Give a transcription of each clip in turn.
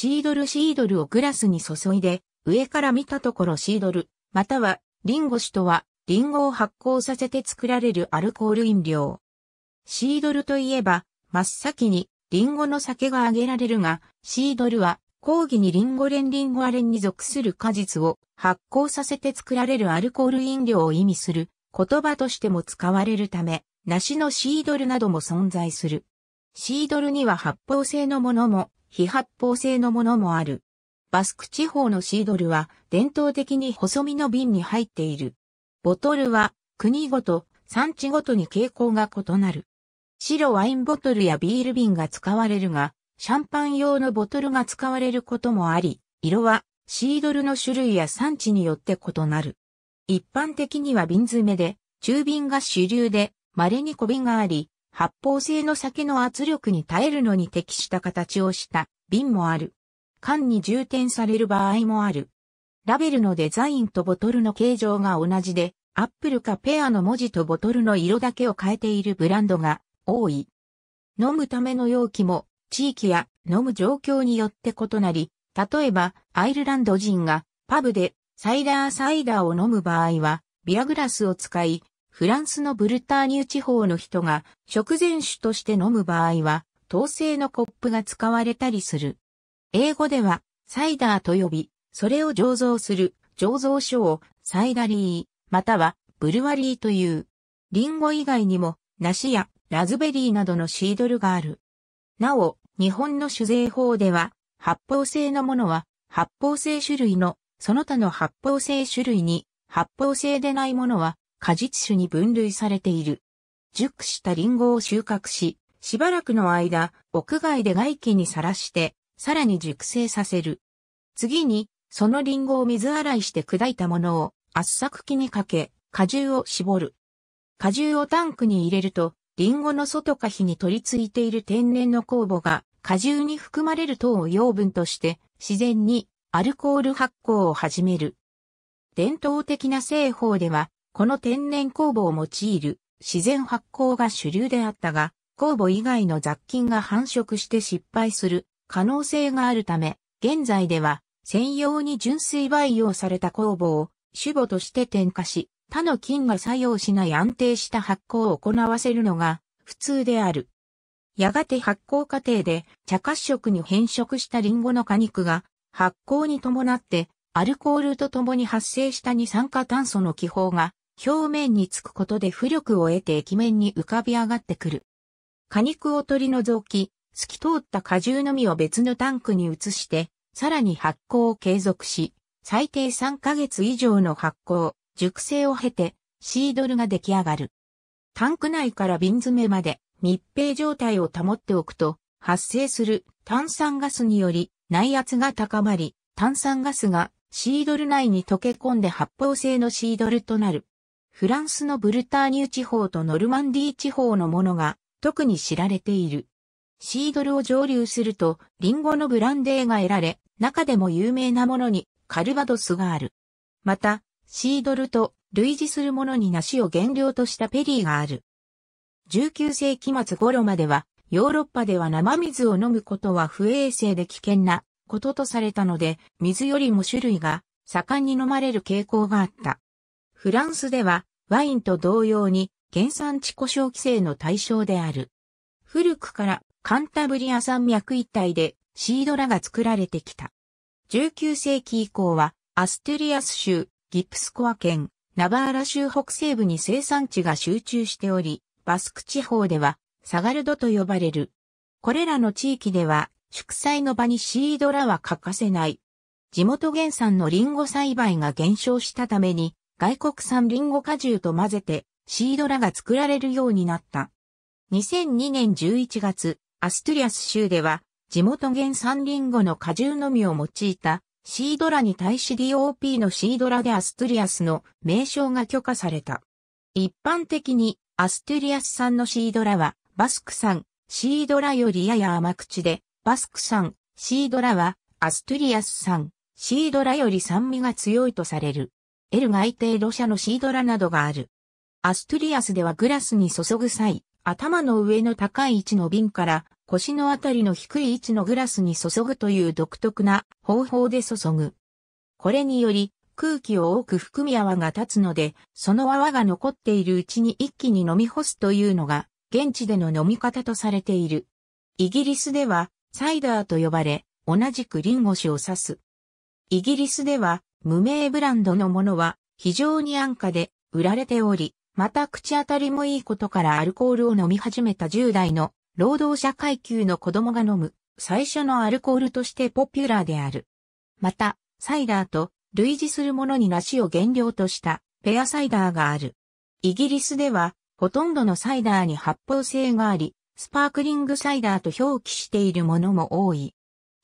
シードルシードルをグラスに注いで、上から見たところシードル、またはリンゴ酒とは、リンゴを発酵させて作られるアルコール飲料。シードルといえば、真っ先にリンゴの酒が挙げられるが、シードルは、講義にリンゴレンリンゴアレンに属する果実を発酵させて作られるアルコール飲料を意味する言葉としても使われるため、梨のシードルなども存在する。シードルには発泡性のものも非発泡性のものもある。バスク地方のシードルは伝統的に細身の瓶に入っている。ボトルは国ごと産地ごとに傾向が異なる。白ワインボトルやビール瓶が使われるが、シャンパン用のボトルが使われることもあり、色はシードルの種類や産地によって異なる。一般的には瓶詰めで、中瓶が主流で、稀に小瓶があり、発泡性の酒の圧力に耐えるのに適した形をした瓶もある。缶に充填される場合もある。ラベルのデザインとボトルの形状が同じで、アップルかペアの文字とボトルの色だけを変えているブランドが多い。飲むための容器も地域や飲む状況によって異なり、例えばアイルランド人がパブでサイダーサイダーを飲む場合はビアグラスを使い、フランスのブルターニュ地方の人が食前酒として飲む場合は、陶製のコップが使われたりする。英語では、サイダーと呼び、それを醸造する、醸造所をサイダリー、またはブルワリーという。リンゴ以外にも、梨やラズベリーなどのシードルがある。なお、日本の酒税法では、発泡性のものは、発泡性種類の、その他の発泡性種類に、発泡性でないものは、果実種に分類されている。熟したリンゴを収穫し、しばらくの間、屋外で外気にさらして、さらに熟成させる。次に、そのリンゴを水洗いして砕いたものを圧搾機にかけ、果汁を絞る。果汁をタンクに入れると、リンゴの外か火に取り付いている天然の酵母が果汁に含まれる糖を養分として自然にアルコール発酵を始める。伝統的な製法ではこの天然酵母を用いる自然発酵が主流であったが、酵母以外の雑菌が繁殖して失敗する可能性があるため、現在では専用に純粋培養された酵母を主母として添加し、他の菌が作用しない安定した発酵を行わせるのが普通である。やがて発酵過程で茶褐色に変色したリンゴの果肉が発酵に伴ってアルコールと共に発生した二酸化炭素の気泡が表面につくことで浮力を得て液面に浮かび上がってくる。果肉を取り除き、透き通った果汁のみを別のタンクに移して、さらに発酵を継続し、最低3ヶ月以上の発酵、熟成を経て、シードルが出来上がる。タンク内から瓶詰めまで密閉状態を保っておくと、発生する炭酸ガスにより内圧が高まり、炭酸ガスがシードル内に溶け込んで発泡性のシードルとなる。フランスのブルターニュ地方とノルマンディー地方のものが特に知られている。シードルを蒸留するとリンゴのブランデーが得られ、中でも有名なものにカルバドスがある。また、シードルと類似するものに梨を原料としたペリーがある。19世紀末頃までは、ヨーロッパでは生水を飲むことは不衛生で危険なこととされたので、水よりも種類が盛んに飲まれる傾向があった。フランスではワインと同様に原産地故障規制の対象である。古くからカンタブリア山脈一帯でシードラが作られてきた。19世紀以降はアステリアス州、ギプスコア県、ナバーラ州北西部に生産地が集中しており、バスク地方ではサガルドと呼ばれる。これらの地域では祝祭の場にシードラは欠かせない。地元原産のリンゴ栽培が減少したために外国産リンゴ果汁と混ぜてシードラが作られるようになった。2002年11月、アストゥリアス州では地元原産リンゴの果汁のみを用いたシードラに対し DOP のシードラでアストゥリアスの名称が許可された。一般的にアストゥリアス産のシードラはバスク産シードラよりやや甘口でバスク産シードラはアストゥリアス産シードラより酸味が強いとされる。エル外帝ロシのシードラなどがある。アストゥリアスではグラスに注ぐ際、頭の上の高い位置の瓶から腰のあたりの低い位置のグラスに注ぐという独特な方法で注ぐ。これにより空気を多く含み泡が立つので、その泡が残っているうちに一気に飲み干すというのが現地での飲み方とされている。イギリスではサイダーと呼ばれ、同じくリンゴ酒を指す。イギリスでは無名ブランドのものは非常に安価で売られており、また口当たりもいいことからアルコールを飲み始めた10代の労働者階級の子供が飲む最初のアルコールとしてポピュラーである。また、サイダーと類似するものに梨を原料としたペアサイダーがある。イギリスではほとんどのサイダーに発泡性があり、スパークリングサイダーと表記しているものも多い。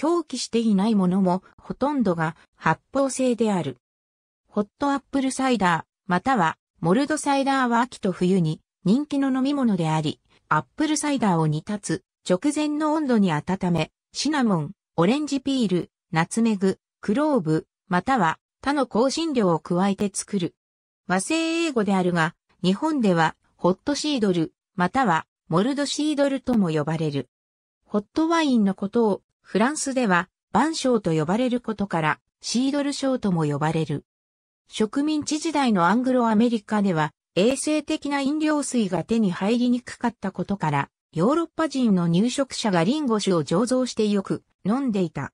表記していないものもほとんどが発泡性である。ホットアップルサイダー、またはモルドサイダーは秋と冬に人気の飲み物であり、アップルサイダーを煮立つ直前の温度に温め、シナモン、オレンジピール、ナツメグ、クローブ、または他の香辛料を加えて作る。和製英語であるが、日本ではホットシードル、またはモルドシードルとも呼ばれる。ホットワインのことをフランスでは、ョ象と呼ばれることから、シードル賞とも呼ばれる。植民地時代のアングロアメリカでは、衛生的な飲料水が手に入りにくかったことから、ヨーロッパ人の入植者がリンゴ酒を醸造してよく飲んでいた。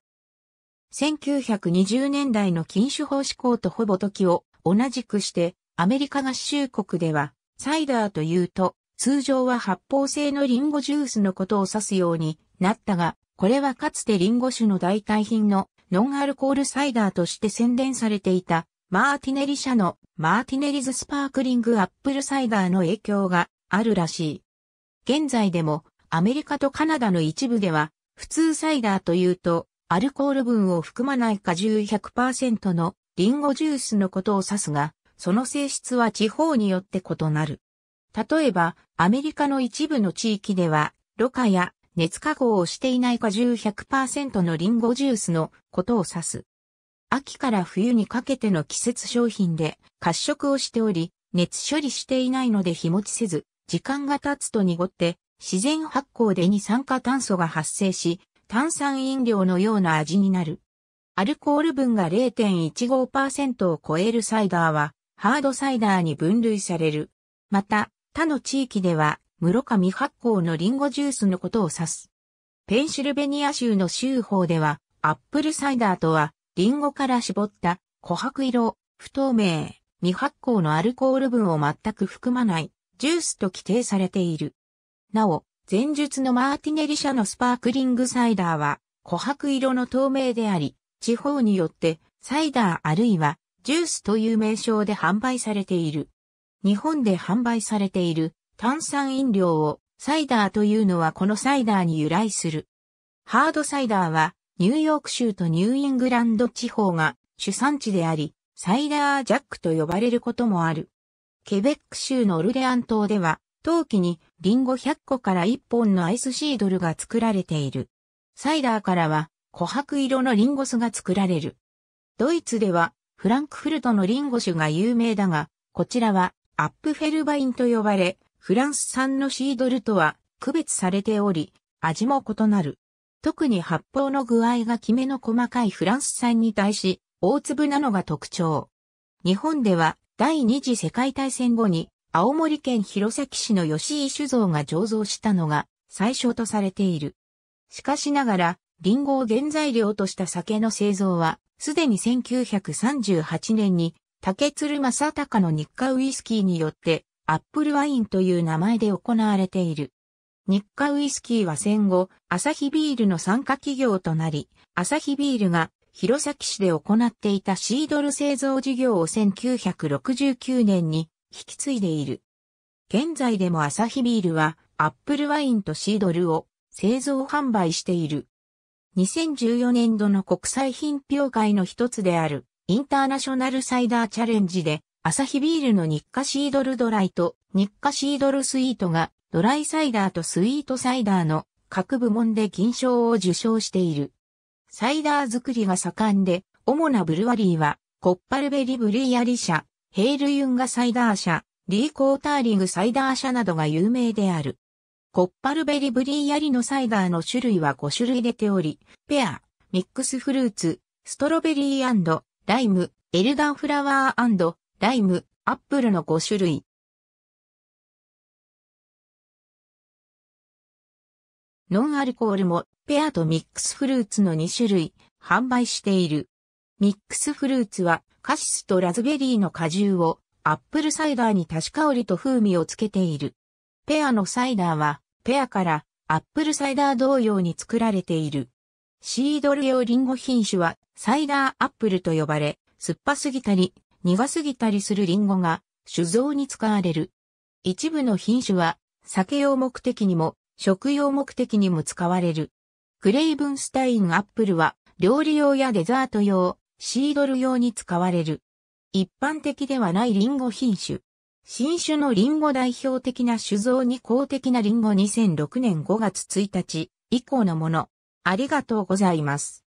1920年代の禁酒法施行とほぼ時を同じくして、アメリカ合衆国では、サイダーというと、通常は発泡性のリンゴジュースのことを指すようになったが、これはかつてリンゴ酒の代替品のノンアルコールサイダーとして宣伝されていたマーティネリ社のマーティネリズスパークリングアップルサイダーの影響があるらしい。現在でもアメリカとカナダの一部では普通サイダーというとアルコール分を含まない果汁100%のリンゴジュースのことを指すが、その性質は地方によって異なる。例えば、アメリカの一部の地域では、ロカや熱加工をしていない果汁100%のリンゴジュースのことを指す。秋から冬にかけての季節商品で褐色をしており、熱処理していないので日持ちせず、時間が経つと濁って、自然発酵で二酸化炭素が発生し、炭酸飲料のような味になる。アルコール分が0.15%を超えるサイダーは、ハードサイダーに分類される。また、他の地域では、室上発酵のリンゴジュースのことを指す。ペンシルベニア州の州法では、アップルサイダーとは、リンゴから絞った琥珀色、不透明、未発酵のアルコール分を全く含まない、ジュースと規定されている。なお、前述のマーティネリ社のスパークリングサイダーは、琥珀色の透明であり、地方によって、サイダーあるいは、ジュースという名称で販売されている。日本で販売されている、炭酸飲料をサイダーというのはこのサイダーに由来する。ハードサイダーはニューヨーク州とニューイングランド地方が主産地であり、サイダージャックと呼ばれることもある。ケベック州のオルレアン島では、陶器にリンゴ100個から1本のアイスシードルが作られている。サイダーからは琥珀色のリンゴ酢が作られる。ドイツではフランクフルトのリンゴ酒が有名だが、こちらはアップフェルバインと呼ばれ、フランス産のシードルとは区別されており、味も異なる。特に発泡の具合がきめの細かいフランス産に対し、大粒なのが特徴。日本では第二次世界大戦後に青森県弘前市の吉井酒造が醸造したのが最初とされている。しかしながら、リンゴを原材料とした酒の製造は、すでに1938年に竹鶴正隆の日課ウイスキーによってアップルワインという名前で行われている。日課ウイスキーは戦後、アサヒビールの参加企業となり、アサヒビールが弘前市で行っていたシードル製造事業を1969年に引き継いでいる。現在でもアサヒビールはアップルワインとシードルを製造販売している。2014年度の国際品評会の一つであるインターナショナルサイダーチャレンジでアサヒビールの日課シードルドライと日課シードルスイートがドライサイダーとスイートサイダーの各部門で金賞を受賞している。サイダー作りが盛んで、主なブルワリーは、コッパルベリブリーアリ社、ヘールユンガサイダー社、リーコーターリングサイダー社などが有名である。コッパルベリブリーアリのサイダーの種類は5種類出ており、ペア、ミックスフルーツ、ストロベリーライム、エルダンフラワーライム、アップルの5種類。ノンアルコールもペアとミックスフルーツの2種類販売している。ミックスフルーツはカシスとラズベリーの果汁をアップルサイダーに足し香りと風味をつけている。ペアのサイダーはペアからアップルサイダー同様に作られている。シードル用リンゴ品種はサイダーアップルと呼ばれ、酸っぱすぎたり苦すぎたりするリンゴが酒造に使われる。一部の品種は酒用目的にも食用目的にも使われる。クレイブンスタインアップルは料理用やデザート用、シードル用に使われる。一般的ではないリンゴ品種。新種のリンゴ代表的な酒造に公的なリンゴ2006年5月1日以降のもの。ありがとうございます。